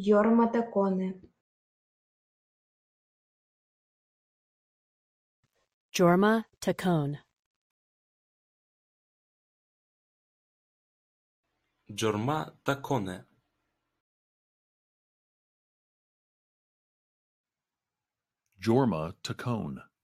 Йорма Takone. Jorma Takone. Jorma Tacone. Jorma Tacone.